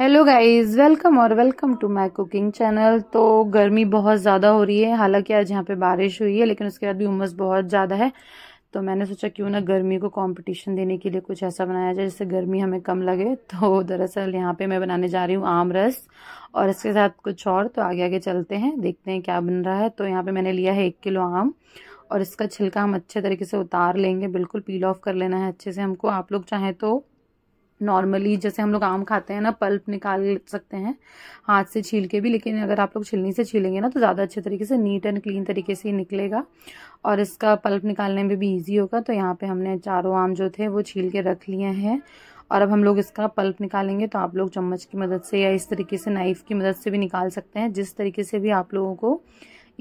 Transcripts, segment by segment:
hello guys welcome और welcome to my cooking channel तो गर्मी बहुत ज़्यादा हो रही है हालांकि आज यहाँ पे बारिश हुई है लेकिन उसके बाद भी उमस बहुत ज़्यादा है तो मैंने सोचा क्यों ना गर्मी को कंपटीशन देने के लिए कुछ ऐसा बनाया जाए जिससे गर्मी हमें कम लगे तो दरअसल यहाँ पे मैं बनाने जा रही हूँ आम रस और इसके साथ कुछ और तो आगे आगे चलते हैं देखते हैं क्या बन रहा है तो यहाँ पर मैंने लिया है एक किलो आम और इसका छिलका हम अच्छे तरीके से उतार लेंगे बिल्कुल पील ऑफ कर लेना है अच्छे से हमको आप लोग चाहें तो नॉर्मली जैसे हम लोग आम खाते हैं ना पल्प निकाल सकते हैं हाथ से छील के भी लेकिन अगर आप लोग छिलनी से छीलेंगे ना तो ज़्यादा अच्छे तरीके से नीट एंड क्लीन तरीके से ही निकलेगा और इसका पल्प निकालने में भी ईजी होगा तो यहाँ पे हमने चारों आम जो थे वो छील के रख लिए हैं और अब हम लोग इसका पल्प निकालेंगे तो आप लोग चम्मच की मदद से या इस तरीके से नाइफ़ की मदद से भी निकाल सकते हैं जिस तरीके से भी आप लोगों को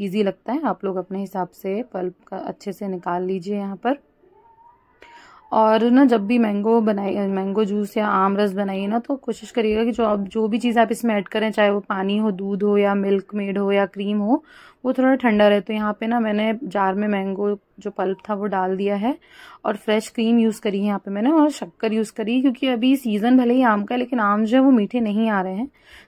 ईजी लगता है आप लोग अपने हिसाब से पल्प का अच्छे से निकाल लीजिए यहाँ पर और ना जब भी मैंगो बनाई मैंगो जूस या आम रस बनाइए ना तो कोशिश करिएगा कि जो आप जो भी चीज़ आप इसमें ऐड करें चाहे वो पानी हो दूध हो या मिल्क मेड हो या क्रीम हो वो थोड़ा ठंडा रहे तो यहाँ पे ना मैंने जार में मैंगो जो पल्प था वो डाल दिया है और फ्रेश क्रीम यूज़ करी है यहाँ पे मैंने और शक्कर यूज़ करी क्योंकि अभी सीज़न भले ही आम का लेकिन आम जो है वो मीठे नहीं आ रहे हैं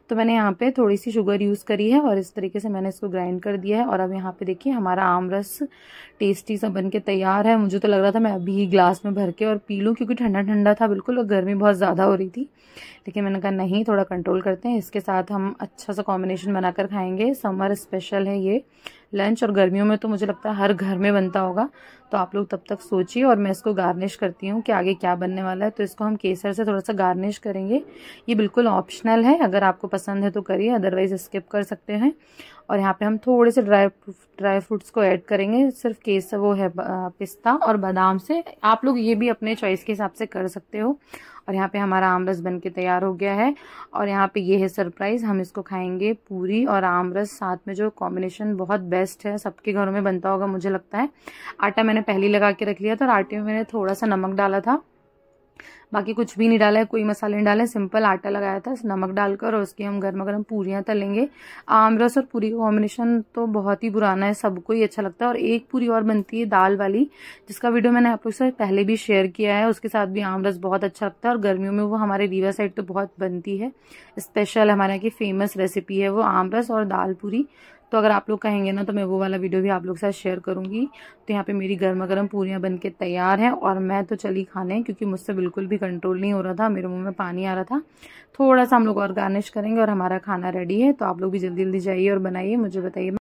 तो मैंने यहाँ पे थोड़ी सी शुगर यूज़ करी है और इस तरीके से मैंने इसको ग्राइंड कर दिया है और अब यहाँ पर देखिए हमारा आम रस टेस्टी सा बन के तैयार है मुझे तो लग रहा था मैं अभी ही ग्लास में भर करके और पी लूँ क्योंकि ठंडा ठंडा था बिल्कुल और गर्मी बहुत ज़्यादा हो रही थी लेकिन मैंने कहा नहीं थोड़ा कंट्रोल करते हैं इसके साथ हम अच्छा सा कॉम्बिनेशन बनाकर खाएंगे समर स्पेशल है ये लंच और गर्मियों में तो मुझे लगता है हर घर में बनता होगा तो आप लोग तब तक सोचिए और मैं इसको गार्निश करती हूँ कि आगे क्या बनने वाला है तो इसको हम केसर से थोड़ा सा गार्निश करेंगे ये बिल्कुल ऑप्शनल है अगर आपको पसंद है तो करिए अदरवाइज स्किप कर सकते हैं और यहाँ पे हम थोड़े से ड्राई ड्राई फ्रूट्स को ऐड करेंगे सिर्फ केसर वो है पिस्ता और बादाम से आप लोग ये भी अपने चॉइस के हिसाब से कर सकते हो और यहाँ पे हमारा आमरस बन के तैयार हो गया है और यहाँ पे ये है सरप्राइज़ हम इसको खाएंगे पूरी और आमरस साथ में जो कॉम्बिनेशन बहुत बेस्ट है सबके घरों में बनता होगा मुझे लगता है आटा मैंने पहले लगा के रख लिया था और आटे में मैंने थोड़ा सा नमक डाला था बाकी कुछ भी नहीं डाला है कोई मसाले नहीं डाला है सिंपल आटा लगाया था नमक डालकर और उसकी हम गर्मा गर्म पूरियाँ तलेंगे आमरस और पूरी का कॉम्बिनेशन तो बहुत ही पुराना है सबको ही अच्छा लगता है और एक पूरी और बनती है दाल वाली जिसका वीडियो मैंने आप लोग से पहले भी शेयर किया है उसके साथ भी आमरस बहुत अच्छा लगता है और गर्मियों में वो हमारे रीवा साइड तो बहुत बनती है स्पेशल हमारे यहाँ की फेमस रेसिपी है वो आमरस और दाल पूरी तो अगर आप लोग कहेंगे ना तो मैं वो वाला वीडियो भी आप लोग के साथ शेयर करूँगी तो यहाँ पे मेरी गर्मा गर्म पूरियाँ बन के तैयार हैं और मैं तो चली खाने क्योंकि मुझसे बिल्कुल भी कंट्रोल नहीं हो रहा था मेरे मुँह में पानी आ रहा था थोड़ा सा हम लोग और गार्निश करेंगे और हमारा खाना रेडी है तो आप लोग भी जल्दी जल्दी जाइए और बनाइए मुझे बताइए